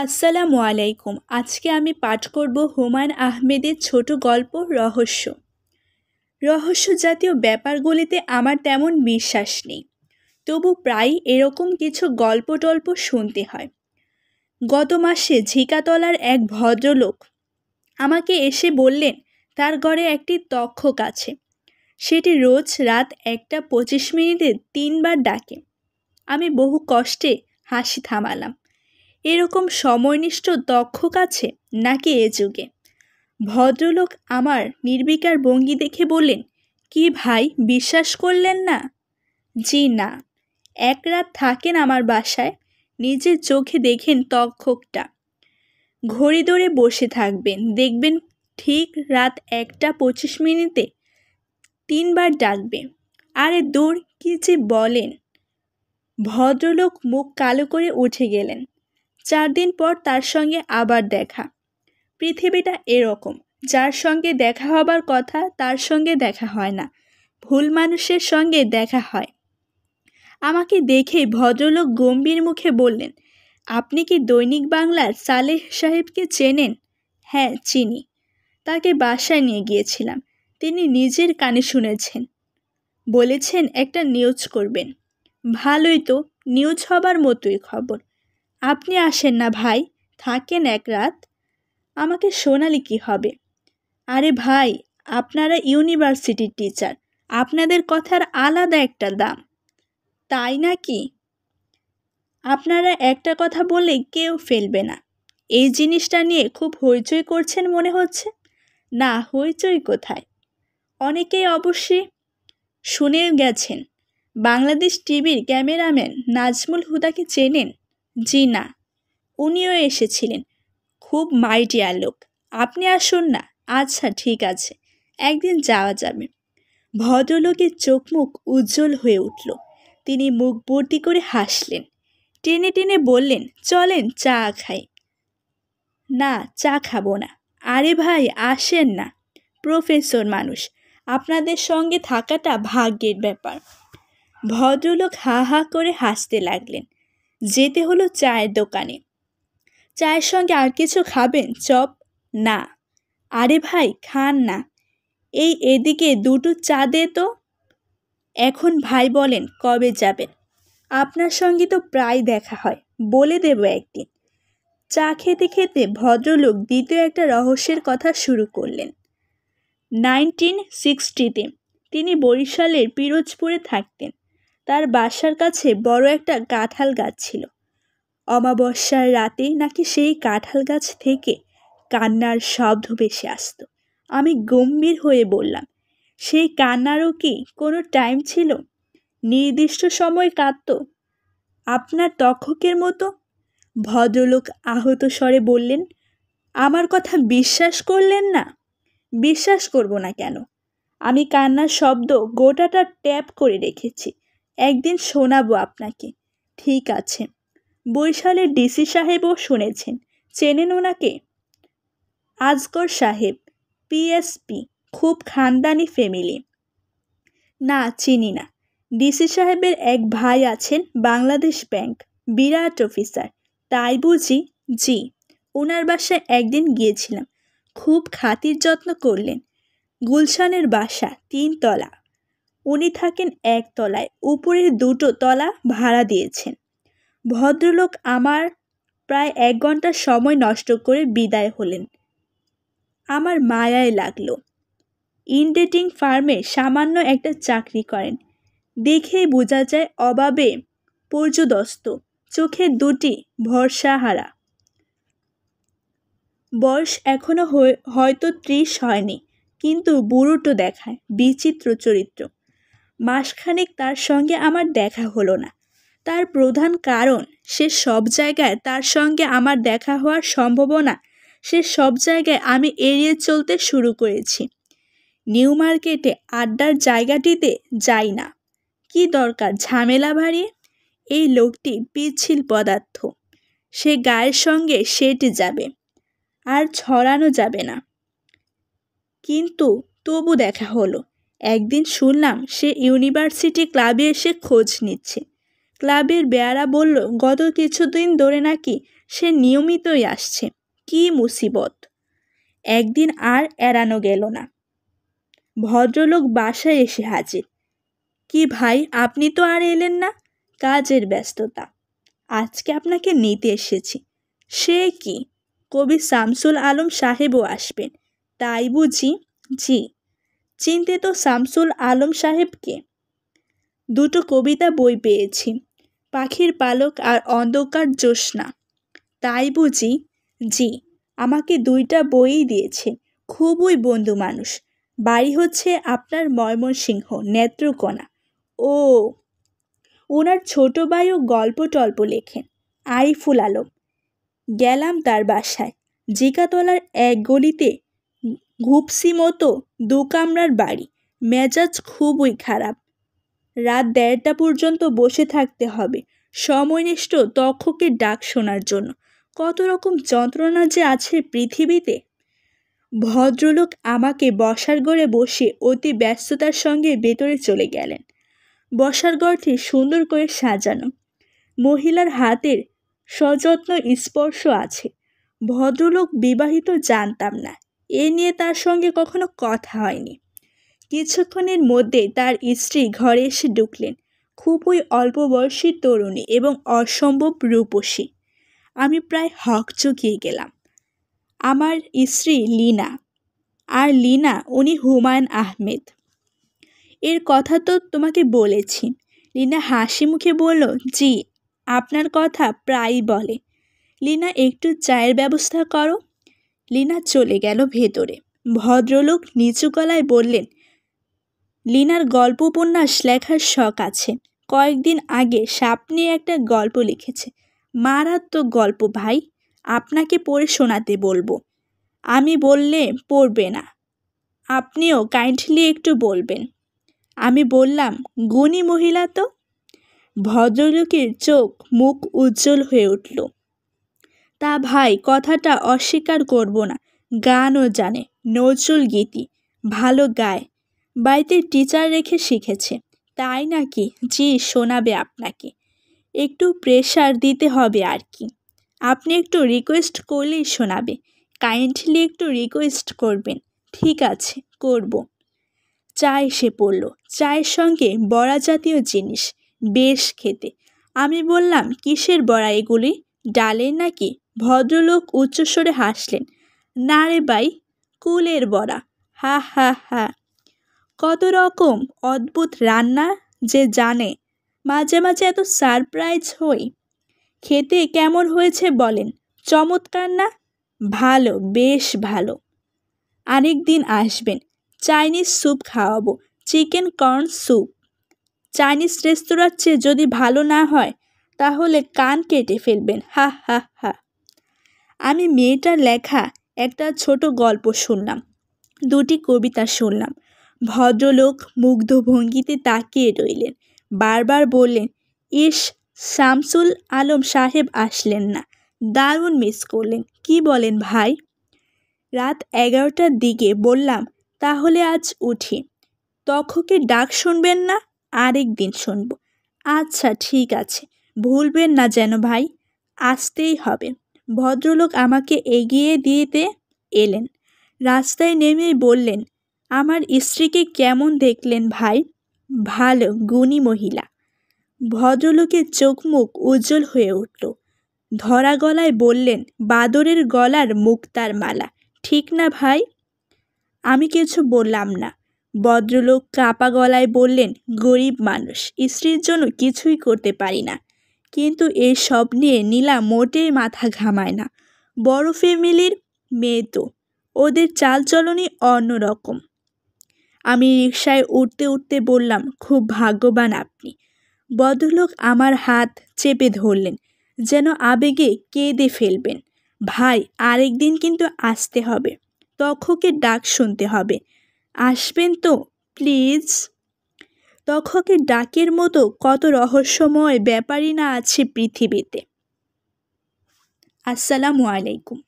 আসসালামু আলাইকুম আজকে আমি পাঠ করব হুমায়ুন আহমেদের ছোট গল্প রহস্য রহস্য জাতীয় ব্যাপারগুলিতে আমার তেমন বিশ্বাস নেই তবু প্রায় এরকম কিছু গল্প টল্প শুনতে হয় গত মাসে ঝিকাতলার এক ভদ্রলোক আমাকে এসে বললেন তার ঘরে একটি তক্ষক আছে সেটি রোজ রাত একটা পঁচিশ মিনিটে তিনবার ডাকে আমি বহু কষ্টে হাসি থামালাম এরকম সময়নিষ্ঠ দক্ষ কাছে নাকি এ যুগে ভদ্রলোক আমার নির্বিকার ভঙ্গি দেখে বললেন কি ভাই বিশ্বাস করলেন না জি না এক রাত থাকেন আমার বাসায় নিজের চোখে দেখেন তক্ষকটা ঘড়ি ধরে বসে থাকবেন দেখবেন ঠিক রাত একটা পঁচিশ মিনিটে তিনবার ডাকবে আরে দূর কী যে বলেন ভদ্রলোক মুখ কালো করে উঠে গেলেন চার দিন পর তার সঙ্গে আবার দেখা পৃথিবীটা এরকম যার সঙ্গে দেখা হবার কথা তার সঙ্গে দেখা হয় না ভুল মানুষের সঙ্গে দেখা হয় আমাকে দেখে ভদ্রলোক গম্ভীর মুখে বললেন আপনি কি দৈনিক বাংলার সালেহ সাহেবকে চেনেন হ্যাঁ চিনি তাকে বাসায় নিয়ে গিয়েছিলাম তিনি নিজের কানে শুনেছেন বলেছেন একটা নিউজ করবেন ভালোই তো নিউজ হবার মতোই খবর আপনি আসেন না ভাই থাকেন এক রাত আমাকে সোনালি কি হবে আরে ভাই আপনারা ইউনিভার্সিটির টিচার আপনাদের কথার আলাদা একটা দাম তাই নাকি আপনারা একটা কথা বলে কেউ ফেলবে না এই জিনিসটা নিয়ে খুব হইচই করছেন মনে হচ্ছে না হইচই কোথায় অনেকেই অবশ্যই শুনে গেছেন বাংলাদেশ টিভির ক্যামেরাম্যান নাজমুল হুদাকে চেনেন জি না উনিও এসেছিলেন খুব মাইডিয়া লোক আপনি আসুন না আচ্ছা ঠিক আছে একদিন যাওয়া যাবে ভদ্রলোকের চোখ মুখ উজ্জ্বল হয়ে উঠল তিনি মুখ ভর্তি করে হাসলেন টেনে টেনে বললেন চলেন চা খাই না চা খাবো না আরে ভাই আসেন না প্রফেসর মানুষ আপনাদের সঙ্গে থাকাটা ভাগ্যের ব্যাপার ভদ্রলোক হা হা করে হাসতে লাগলেন যেতে হলো চায়ের দোকানে চায়ের সঙ্গে আর কিছু খাবেন চপ না আরে ভাই খান না এই এদিকে দুটো চা দে তো এখন ভাই বলেন কবে যাবেন আপনার সঙ্গে তো প্রায় দেখা হয় বলে দেব একদিন চা খেতে খেতে ভদ্রলোক দ্বিতীয় একটা রহস্যের কথা শুরু করলেন নাইনটিন সিক্সটিতে তিনি বরিশালের পিরোজপুরে থাকতেন তার বাসার কাছে বড় একটা কাঁঠাল গাছ ছিল অমাবস্যার রাতে নাকি সেই কাঁঠাল গাছ থেকে কান্নার শব্দ ভেসে আসত আমি গম্ভীর হয়ে বললাম সেই কান্নারও কি কোনো টাইম ছিল নির্দিষ্ট সময় কাঁদত আপনার তক্ষকের মতো ভদ্রলোক আহত স্বরে বললেন আমার কথা বিশ্বাস করলেন না বিশ্বাস করব না কেন আমি কান্নার শব্দ গোটাটা ট্যাপ করে রেখেছি একদিন শোনাবো আপনাকে ঠিক আছে বৈশালের ডিসি সাহেবও শুনেছেন চেনেন ওনাকে আজগর সাহেব পিএসপি খুব খানদানি ফ্যামিলি না চিনি না ডিসি সাহেবের এক ভাই আছেন বাংলাদেশ ব্যাংক বিরাট অফিসার তাই বুঝি জি ওনার বাসায় একদিন গিয়েছিলাম খুব খাতির যত্ন করলেন গুলশানের বাসা তিনতলা উনি থাকেন এক তলায় উপরের দুটো তলা ভাড়া দিয়েছেন ভদ্রলোক আমার প্রায় এক ঘন্টা সময় নষ্ট করে বিদায় হলেন আমার মায়ায় লাগলো ইনডেটিং ফার্মে সামান্য একটা চাকরি করেন দেখেই বোঝা যায় অবাবে পর্যদস্ত চোখে দুটি ভরসাহারা বয়স এখনও হয়তো ত্রিশ হয়নি কিন্তু বুড়োটো দেখায় বিচিত্র চরিত্র মাসখানেক তার সঙ্গে আমার দেখা হলো না তার প্রধান কারণ সে সব জায়গায় তার সঙ্গে আমার দেখা হওয়ার সম্ভাবনা সে সব জায়গায় আমি এড়িয়ে চলতে শুরু করেছি নিউ মার্কেটে আড্ডার জায়গাটিতে যাই না কি দরকার ঝামেলা ভারী এই লোকটি পিছিল পদার্থ সে গায়ের সঙ্গে সেটি যাবে আর ছড়ানো যাবে না কিন্তু তবু দেখা হলো একদিন শুনলাম সে ইউনিভার্সিটি ক্লাবে এসে খোঁজ নিচ্ছে ক্লাবের বেয়ারা বলল গত কিছুদিন ধরে নাকি সে নিয়মিতই আসছে কি মুসিবত একদিন আর এড়ানো গেল না ভদ্রলোক বাসায় এসে হাজির কি ভাই আপনি তো আর এলেন না কাজের ব্যস্ততা আজকে আপনাকে নিতে এসেছি সে কি কবি শামসুল আলম সাহেবও আসবেন তাই বুঝি জি চিন্তিত শামসুল আলম সাহেবকে দুটো কবিতা বই পেয়েছি পাখির পালক আর অন্ধকার জ্যোৎস্না তাই বুঝি জি আমাকে দুইটা বই দিয়েছে খুবই বন্ধু মানুষ বাড়ি হচ্ছে আপনার ময়মনসিংহ নেত্রকোনা ও ওনার ছোট ভাইও গল্প টল্প লেখেন আইফুল আলম গেলাম তার বাসায় জিকাতলার এক গলিতে ঘুপসি মতো দু কামরার বাড়ি মেজাজ খুবই খারাপ রাত দেড়টা পর্যন্ত বসে থাকতে হবে সময়নিষ্ঠ তক্ষকে ডাক শোনার জন্য কত রকম যন্ত্রণা যে আছে পৃথিবীতে ভদ্রলোক আমাকে বসার ঘরে বসে অতি ব্যস্ততার সঙ্গে ভেতরে চলে গেলেন বসার ঘরটি সুন্দর করে সাজানো মহিলার হাতের সযত্ন স্পর্শ আছে ভদ্রলোক বিবাহিত জানতাম না এ নিয়ে তার সঙ্গে কখনো কথা হয়নি কিছুক্ষণের মধ্যেই তার স্ত্রী ঘরে এসে ঢুকলেন খুবই অল্প বয়সী তরুণী এবং অসম্ভব রূপসী আমি প্রায় হক চকিয়ে গেলাম আমার স্ত্রী লীনা আর লীনা উনি হুমায়ুন আহমেদ এর কথা তো তোমাকে বলেছি লীনা হাসি মুখে বলল জি আপনার কথা প্রায়ই বলে লীনা একটু চায়ের ব্যবস্থা করো লীনা চলে গেল ভেতরে ভদ্রলোক নিচু গলায় বললেন লিনার গল্প উপন্যাস লেখার শখ আছে কয়েকদিন আগে সাপ নিয়ে একটা গল্প লিখেছে মারাত্মক গল্প ভাই আপনাকে পড়ে শোনাতে বলবো আমি বললে পড়বে না আপনিও কাইন্ডলি একটু বলবেন আমি বললাম গুণী মহিলা তো ভদ্রলোকের চোখ মুখ উজ্জ্বল হয়ে উঠল তা ভাই কথাটা অস্বীকার করব না গানও জানে নজরুল গীতি ভালো গায় বাড়িতে টিচার রেখে শিখেছে তাই নাকি জি শোনাবে আপনাকে একটু প্রেশার দিতে হবে আর কি আপনি একটু রিকোয়েস্ট করলেই শোনাবে কাইন্ডলি একটু রিকোয়েস্ট করবেন ঠিক আছে করব চা এসে পড়ল চায়ের সঙ্গে বড়া জাতীয় জিনিস বেশ খেতে আমি বললাম কিসের বড়া এগুলি ডালে নাকি ভদ্রলোক উচ্চস্বরে হাসলেন না রে বাই কুলের বড়া হা হা হা কত রকম অদ্ভুত রান্না যে জানে মাঝে মাঝে এত সারপ্রাইজ হই খেতে কেমন হয়েছে বলেন চমৎকার না ভালো বেশ ভালো আরেক দিন আসবেন চাইনিজ স্যুপ খাওয়াবো চিকেন কর্ন স্যুপ চাইনিজ রেস্তোরাঁর চেয়ে যদি ভালো না হয় তাহলে কান কেটে ফেলবেন হা হা হা আমি মেয়েটার লেখা একটা ছোট গল্প শুনলাম দুটি কবিতা শুনলাম ভদ্রলোক মুগ্ধ ভঙ্গিতে তাকিয়ে রইলেন বারবার বললেন ইস শামসুল আলম সাহেব আসলেন না দারুণ মিস করলেন কি বলেন ভাই রাত এগারোটার দিকে বললাম তাহলে আজ উঠি তখকে ডাক শুনবেন না আরেক দিন শুনব আচ্ছা ঠিক আছে ভুলবেন না যেন ভাই আসতেই হবে ভদ্রলোক আমাকে এগিয়ে দিতে এলেন রাস্তায় নেমে বললেন আমার স্ত্রীকে কেমন দেখলেন ভাই ভালো গুণী মহিলা ভদ্রলোকের চোখ মুখ উজ্জ্বল হয়ে উঠল ধরা গলায় বললেন বাদরের গলার মুক্তার মালা ঠিক না ভাই আমি কিছু বললাম না ভদ্রলোক কাপা গলায় বললেন গরিব মানুষ স্ত্রীর জন্য কিছুই করতে পারি না কিন্তু এসব নিয়ে নীলা মোটেই মাথা ঘামায় না বড় ফ্যামিলির মেয়ে তো ওদের চালচলনই অন্যরকম আমি রিক্সায় উঠতে উঠতে বললাম খুব ভাগ্যবান আপনি ভদ্রলোক আমার হাত চেপে ধরলেন যেন আবেগে কেঁদে ফেলবেন ভাই আরেক দিন কিন্তু আসতে হবে তখকে ডাক শুনতে হবে আসবেন তো প্লিজ তখকে ডাকের মতো কত রহস্যময় ব্যাপারই না আছে পৃথিবীতে আসসালামু আলাইকুম